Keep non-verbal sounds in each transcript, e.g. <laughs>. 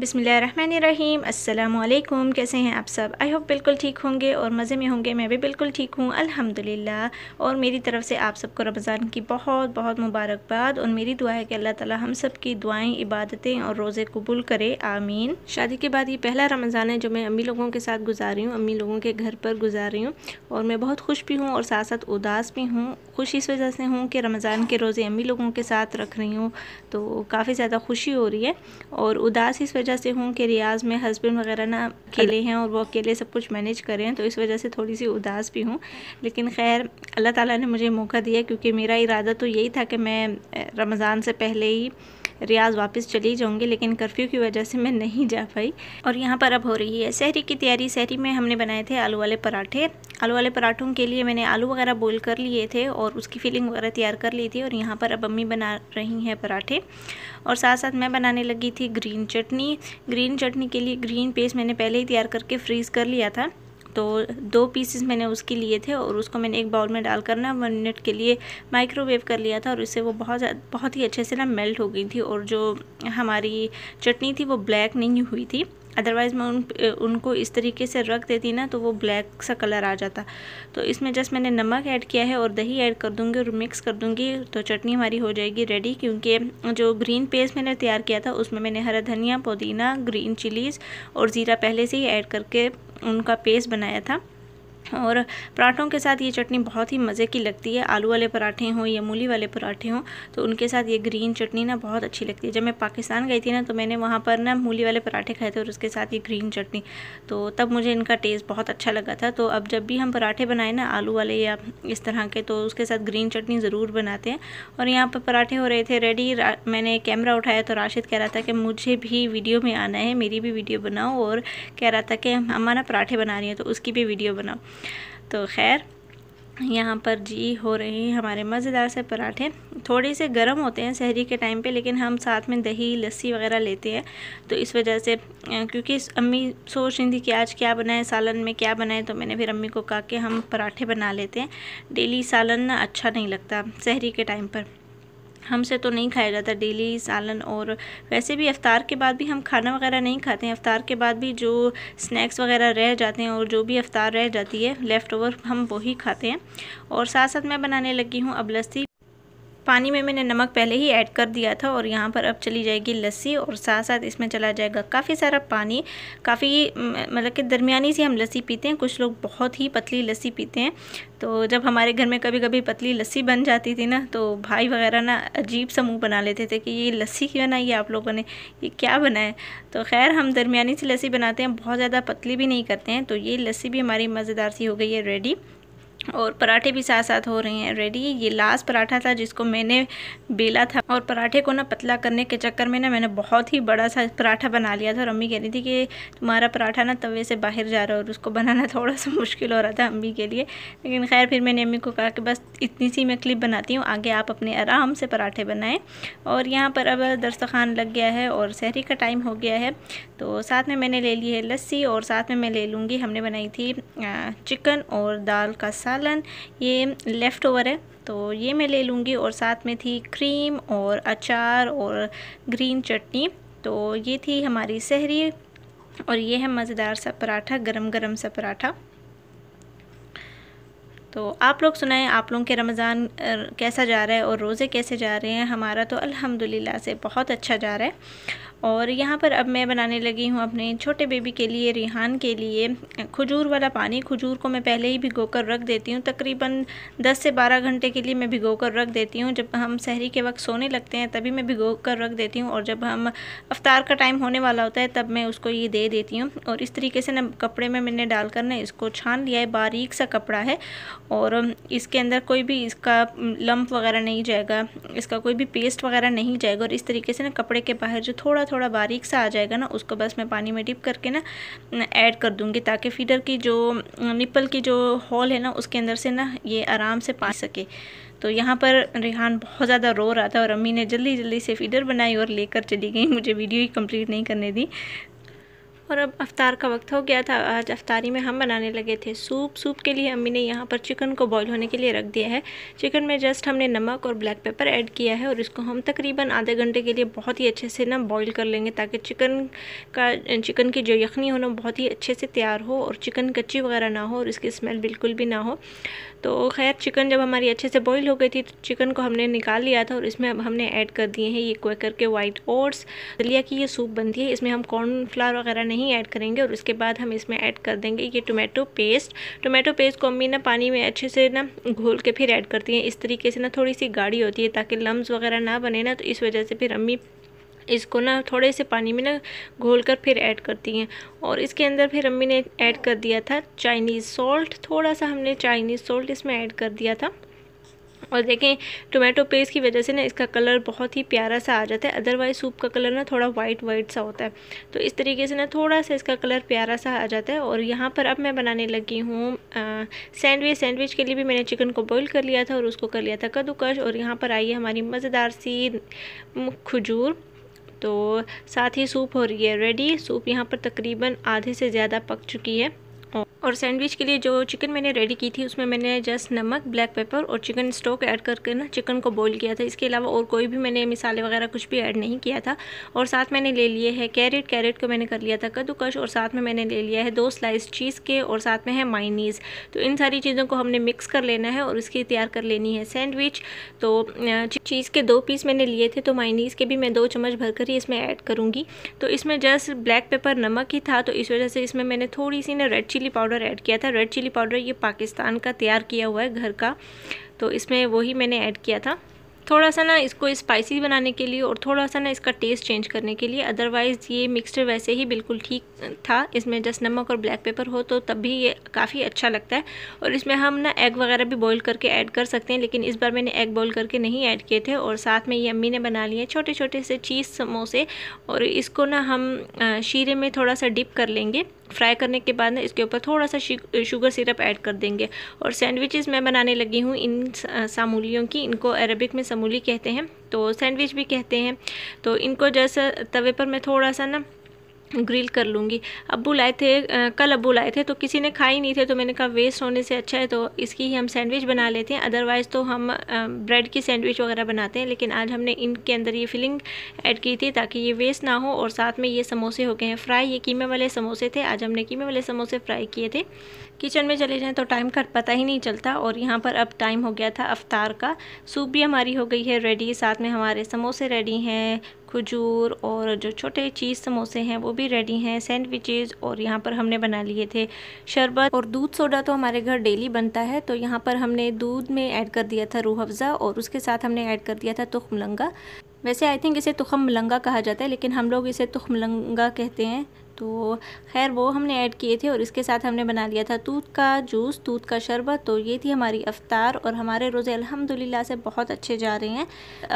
बिसमीम अल्लाम कैसे हैं आप सब आई होप बिल्कुल ठीक होंगे और मज़े में होंगे मैं भी बिल्कुल ठीक हूँ अल्हम्दुलिल्लाह और मेरी तरफ से आप सबको रमज़ान की बहुत बहुत मुबारकबाद और मेरी दुआ है कि अल्लाह ताला हम सब की दुआएं इबादतें और रोज़े कबूल करे आमीन शादी के बाद ये पहला रमज़ान है जो मैं अम्मी लोगों के साथ गुजार रही हूँ अम्मी लोगों के घर पर गुजार रही हूँ और मैं बहुत खुश भी हूँ और साथ साथ उदास भी हूँ खुश इस वजह से हूँ कि रमज़ान के रोज़े अम्मी लोगों के साथ रख रही हूँ तो काफ़ी ज़्यादा खुशी हो रही है और उदास इस वजह वजह से हूँ कि रियाज़ में हस्बैंड वगैरह ना अकेले हैं और वो अकेले सब कुछ मैनेज करें तो इस वजह से थोड़ी सी उदास भी हूँ लेकिन खैर अल्लाह ताला ने मुझे मौका दिया क्योंकि मेरा इरादा तो यही था कि मैं रमज़ान से पहले ही रियाज वापस चली जाऊँगी लेकिन कर्फ्यू की वजह से मैं नहीं जा पाई और यहाँ पर अब हो रही है शहरी की तैयारी शहरी में हमने बनाए थे आलू वाले पराठे आलू वाले पराठों के लिए मैंने आलू वगैरह बॉयल कर लिए थे और उसकी फिलिंग वगैरह तैयार कर ली थी और यहाँ पर अब अम्मी बना रही हैं पराठे और साथ साथ मैं बनाने लगी थी ग्रीन चटनी ग्रीन चटनी के लिए ग्रीन पेस्ट मैंने पहले ही तैयार करके फ्रीज़ कर लिया था तो दो पीसेस मैंने उसके लिए थे और उसको मैंने एक बाउल में डालकर ना वन मिनट के लिए माइक्रोवेव कर लिया था और इससे वो बहुत बहुत ही अच्छे से ना मेल्ट हो गई थी और जो हमारी चटनी थी वो ब्लैक नहीं हुई थी अदरवाइज़ मैं उन उनको इस तरीके से रख देती ना तो वो ब्लैक सा कलर आ जाता तो इसमें जस्ट मैंने नमक ऐड किया है और दही ऐड कर दूँगी और मिक्स कर दूँगी तो चटनी हमारी हो जाएगी रेडी क्योंकि जो ग्रीन पेस्ट मैंने तैयार किया था उसमें मैंने हरा धनिया पुदीना ग्रीन चिलीज़ और ज़ीरा पहले से ही ऐड करके उनका पेस्ट बनाया था और पराठों के साथ ये चटनी बहुत ही मज़े की लगती है आलू वाले पराठे हों या मूली वाले पराठे हों तो उनके साथ ये ग्रीन चटनी ना बहुत अच्छी लगती है जब मैं पाकिस्तान गई थी ना तो मैंने वहाँ पर ना मूली वाले पराठे खाए थे और उसके साथ ये ग्रीन चटनी तो तब मुझे इनका टेस्ट बहुत अच्छा लगा था तो अब जब भी हम पराठे बनाए ना आलू वाले या इस तरह के तो उसके साथ ग्रीन चटनी ज़रूर बनाते हैं और यहाँ पर पराठे हो रहे थे रेडी मैंने कैमरा उठाया तो राशिद कह रहा था कि मुझे भी वीडियो में आना है मेरी भी वीडियो बनाओ और कह रहा था कि हमारा पराठे बना रही है तो उसकी भी वीडियो बनाओ तो खैर यहाँ पर जी हो रहे हैं हमारे मज़ेदार से पराठे थोड़े से गर्म होते हैं शहरी के टाइम पे लेकिन हम साथ में दही लस्सी वगैरह लेते हैं तो इस वजह से क्योंकि अम्मी सोच रही थी कि आज क्या बनाएं सालन में क्या बनाए तो मैंने फिर अम्मी को कहा कि हम पराठे बना लेते हैं डेली सालन ना अच्छा नहीं लगता शहरी के टाइम पर हमसे तो नहीं खाया जाता डेली सालन और वैसे भी अफ्तार के बाद भी हम खाना वगैरह नहीं खाते हैं अफ्तार के बाद भी जो स्नैक्स वगैरह रह जाते हैं और जो भी अफ्तार रह जाती है लेफ़्ट ओवर हम वही खाते हैं और साथ साथ मैं बनाने लगी हूँ अबलस्ती पानी में मैंने नमक पहले ही ऐड कर दिया था और यहाँ पर अब चली जाएगी लस्सी और साथ साथ इसमें चला जाएगा काफ़ी सारा पानी काफ़ी मतलब कि दरमियानी सी हम लस्सी पीते हैं कुछ लोग बहुत ही पतली लस्सी पीते हैं तो जब हमारे घर में कभी कभी पतली लस्सी बन जाती थी ना तो भाई वगैरह ना अजीब सा मुँह बना लेते थे कि ये लस्सी क्यों ना है आप लोगों ने ये क्या बनाए तो खैर हम दरमियानी सी लस्सी बनाते हैं बहुत ज़्यादा पतली भी नहीं करते हैं तो ये लस्सी भी हमारी मज़ेदार सी हो गई है रेडी और पराठे भी साथ साथ हो रहे हैं रेडी ये लास्ट पराठा था जिसको मैंने बेला था और पराठे को ना पतला करने के चक्कर में ना मैंने बहुत ही बड़ा सा पराठा बना लिया था और अम्मी कह रही थी कि तुम्हारा पराठा ना तवे से बाहर जा रहा है और उसको बनाना <laughs> थोड़ा सा मुश्किल हो रहा था अम्मी के लिए लेकिन खैर फिर मैंने अम्मी को कहा कि बस इतनी सी मैं क्लिप बनाती हूँ आगे आप अपने आराम से पराठे बनाएँ और यहाँ पर अब दस्तखान लग गया है और शहरी का टाइम हो गया है तो साथ में मैंने ले ली है लस्सी और साथ में मैं ले लूँगी हमने बनाई थी चिकन और दाल का सालन ये लेफ़्ट ओवर है तो ये मैं ले लूँगी और साथ में थी क्रीम और अचार और ग्रीन चटनी तो ये थी हमारी सहरी और ये है मज़ेदार सा पराठा गरम गरम सा पराठा तो आप लोग सुनाएं आप लोगों के रमज़ान कैसा जा रहा है और रोज़े कैसे जा रहे हैं हमारा तो अल्हम्दुलिल्लाह से बहुत अच्छा जा रहा है और यहाँ पर अब मैं बनाने लगी हूँ अपने छोटे बेबी के लिए रिहान के लिए खजूर वाला पानी खजूर को मैं पहले ही भिगो कर रख देती हूँ तकरीबन 10 से 12 घंटे के लिए मैं भिगो कर रख देती हूँ जब हम शहरी के वक्त सोने लगते हैं तभी मैं भिगो कर रख देती हूँ और जब हम अफ्तार का टाइम होने वाला होता है तब मैं उसको ये दे देती हूँ और इस तरीके से न कपड़े में मैंने डालकर ना इसको छान लिया है बारीक सा कपड़ा है और इसके अंदर कोई भी इसका लम्प वगैरह नहीं जाएगा इसका कोई भी पेस्ट वगैरह नहीं जाएगा और इस तरीके से ना कपड़े के बाहर जो थोड़ा थोड़ा बारीक सा आ जाएगा ना उसको बस मैं पानी में डिप करके ना ऐड कर दूँगी ताकि फीडर की जो निप्पल की जो हॉल है ना उसके अंदर से ना ये आराम से पा सके तो यहाँ पर रिहान बहुत ज़्यादा रो रहा था और अम्मी ने जल्दी जल्दी से फीडर बनाई और लेकर चली गई मुझे वीडियो ही कंप्लीट नहीं करने दी और अब अफ्तार का वक्त हो गया था आज अफ्तारी में हम बनाने लगे थे सूप सूप के लिए अम्मी ने यहाँ पर चिकन को बॉईल होने के लिए रख दिया है चिकन में जस्ट हमने नमक और ब्लैक पेपर ऐड किया है और इसको हम तकरीबन आधे घंटे के लिए बहुत ही अच्छे से ना बॉईल कर लेंगे ताकि चिकन का चिकन की जो यखनी हो ना बहुत ही अच्छे से तैयार हो और चिकन कच्ची वगैरह ना हो और इसकी स्मेल बिल्कुल भी ना हो तो खैर चिकन जब हमारी अच्छे से बॉईल हो गई थी तो चिकन को हमने निकाल लिया था और इसमें अब हमने ऐड कर दिए हैं ये क्वेकर के वाइट ओट्स दलिया की ये सूप बनती है इसमें हम कॉर्नफ्लावर वगैरह नहीं नहीं ऐड करेंगे और उसके बाद हम इसमें ऐड कर देंगे ये टोमेटो पेस्ट टोमेटो पेस्ट को अम्मी ना पानी में अच्छे से ना घोल के फिर ऐड करती हैं इस तरीके से ना थोड़ी सी गाढ़ी होती है ताकि लम्ब वगैरह ना बने ना तो इस वजह से फिर अम्मी इसको ना थोड़े से पानी में ना घोल कर फिर ऐड करती हैं और इसके अंदर फिर अम्मी ने ऐड कर दिया था चाइनीज़ सॉल्ट थोड़ा सा हमने चाइनीज़ सॉल्ट इसमें ऐड कर दिया था और देखें टोमेटो पेस्ट की वजह से ना इसका कलर बहुत ही प्यारा सा आ जाता है अदरवाइज सूप का कलर ना थोड़ा वाइट वाइट सा होता है तो इस तरीके से ना थोड़ा सा इसका कलर प्यारा सा आ जाता है और यहाँ पर अब मैं बनाने लगी हूँ सैंडविच सैंडविच के लिए भी मैंने चिकन को बॉईल कर लिया था और उसको कर लिया था कद्दूकश और यहाँ पर आई है हमारी मज़ेदार सी खजूर तो साथ ही सूप हो रही है रेडी सूप यहाँ पर तकरीबन आधे से ज़्यादा पक चुकी है और सैंडविच के लिए जो चिकन मैंने रेडी की थी उसमें मैंने जस्ट नमक ब्लैक पेपर और चिकन स्टॉक ऐड करके ना चिकन को बॉईल किया था इसके अलावा और कोई भी मैंने मिसाले वगैरह कुछ भी ऐड नहीं किया था और साथ मैंने ले लिए है कैरेट कैरेट को मैंने कर लिया था कद्दूकश और साथ में मैंने ले लिया है दो स्लाइस चीज़ के और साथ में है माइनीज़ तो इन सारी चीज़ों को हमने मिक्स कर लेना है और इसकी तैयार कर लेनी है सैंडविच तो चीज़ के दो पीस मैंने लिए थे तो माइनीज़ के भी मैं दो चम्मच भर ही इसमें ऐड करूँगी तो इसमें जस्ट ब्लैक पेपर नमक ही था तो इस वजह से इसमें मैंने थोड़ी सी ना red chilli powder powder add किया था रेड चिली पाउडर ये पाकिस्तान का तैयार किया हुआ है घर का तो इसमें वही मैंने ऐड किया था थोड़ा सा ना इसको स्पाइसी बनाने के लिए और थोड़ा सा ना इसका टेस्ट चेंज करने के लिए अदरवाइज़ ये मिक्सचर वैसे ही बिल्कुल ठीक था इसमें जस्ट नमक और ब्लैक पेपर हो तो तब भी ये काफ़ी अच्छा लगता है और इसमें हम ना एग वगैरह भी बॉईल करके ऐड कर सकते हैं लेकिन इस बार मैंने एग बॉयल करके नहीं ऐड किए थे और साथ में ये अम्मी ने बना लिए छोटे छोटे से चीज़ समोसे और इसको ना हम शीरे में थोड़ा सा डिप कर लेंगे फ्राई करने के बाद ना इसके ऊपर थोड़ा सा शुगर सिरप ऐड कर देंगे और सैंडविचेस मैं बनाने लगी हूँ इन सामूलियों की इनको अरबिक में समूली कहते हैं तो सैंडविच भी कहते हैं तो इनको जैसा तवे पर मैं थोड़ा सा ना ग्रिल कर लूँगी अब्बू लाए थे कल अब्बू लाए थे तो किसी ने खाए नहीं थे तो मैंने कहा वेस्ट होने से अच्छा है तो इसकी ही हम सैंडविच बना लेते हैं अदरवाइज़ तो हम ब्रेड की सैंडविच वगैरह बनाते हैं लेकिन आज हमने इनके अंदर ये फिलिंग ऐड की थी ताकि ये वेस्ट ना हो और साथ में ये समोसे हो गए हैं फ्राई ये कीमे वाले समोसे थे आज हमने कीमे वाले समोसे फ्राई किए थे किचन में चले जाएँ तो टाइम का पता ही नहीं चलता और यहाँ पर अब टाइम हो गया था अफ्तार का सूप भी हमारी हो गई है रेडी साथ में हमारे समोसे रेडी हैं खजूर और जो छोटे चीज़ समोसे हैं वो भी रेडी हैं सैंडविचेज़ और यहाँ पर हमने बना लिए थे शरबत और दूध सोडा तो हमारे घर डेली बनता है तो यहाँ पर हमने दूध में ऐड कर दिया था रूह अफ़ज़ा और उसके साथ हमने ऐड कर दिया था तुख लंगा वैसे आई थिंक इसे तुखम लंगा कहा जाता है लेकिन हम लोग इसे तुख लंगा कहते हैं तो खैर वो हमने ऐड किए थे और इसके साथ हमने बना लिया था दूध का जूस दूध का शरबत तो ये थी हमारी अफ्तार और हमारे रोज़े अल्हम्दुलिल्लाह से बहुत अच्छे जा रहे हैं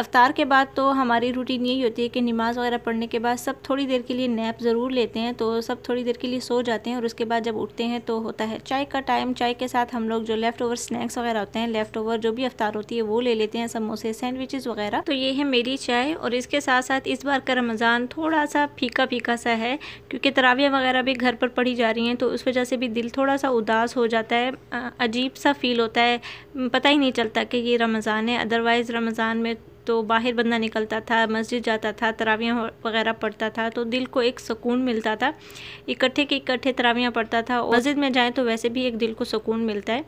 अफ्तार के बाद तो हमारी रूटीन यही होती है कि नमाज़ वगैरह पढ़ने के बाद सब थोड़ी देर के लिए नैप ज़रूर लेते हैं तो सब थोड़ी देर के लिए सो जाते हैं और उसके बाद जब उठते हैं तो होता है चाय का टाइम चाय के साथ हम लोग जो लेफ़्ट ओवर स्नैक्स वगैरह होते हैं लेफ़्ट ओवर जो भी अफ्तार होती है वो ले लेते हैं समोसे सैंडविचेज़ वगैरह तो ये है मेरी चाय और इसके साथ साथ इस बार का रमज़ान थोड़ा सा फीका फीका सा है क्योंकि तरावियाँ वगैरह भी घर पर पढ़ी जा रही हैं तो उस वजह से भी दिल थोड़ा सा उदास हो जाता है अजीब सा फील होता है पता ही नहीं चलता कि ये रमज़ान है अदरवाइज़ रमज़ान में तो बाहर बंदा निकलता था मस्जिद जाता था तरावियाँ वगैरह पढ़ता था तो दिल को एक सुकून मिलता था इकट्ठे के इकट्ठे तरावियाँ पढ़ता था मस्जिद में जाएँ तो वैसे भी एक दिल को सुकून मिलता है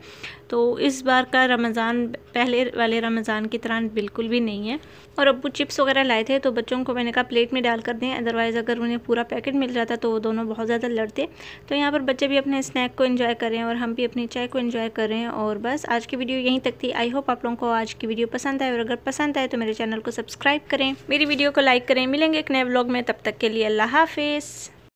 तो इस बार का रमज़ान पहले वाले रमज़ान की तरह बिल्कुल भी नहीं है और अबू चिप्स वगैरह लाए थे तो बच्चों को मैंने कहा प्लेट में डाल कर दें अदरवाइज़ अगर उन्हें पूरा पैकेट मिल जाता तो वो दोनों बहुत ज़्यादा लड़ते तो यहाँ पर बच्चे भी अपने स्नैक को इन्जॉय करें और हम भी अपनी चाय को इन्जॉय कर रहे हैं और बस आज की वीडियो यहीं तक थी आई होप आप लोगों को आज की वीडियो पसंद आए और अगर पसंद आए तो मेरे चैनल को सब्सक्राइब करें मेरी वीडियो को लाइक करें मिलेंगे एक नए ब्लॉग में तब तक के लिए अल्लाह हाफिज़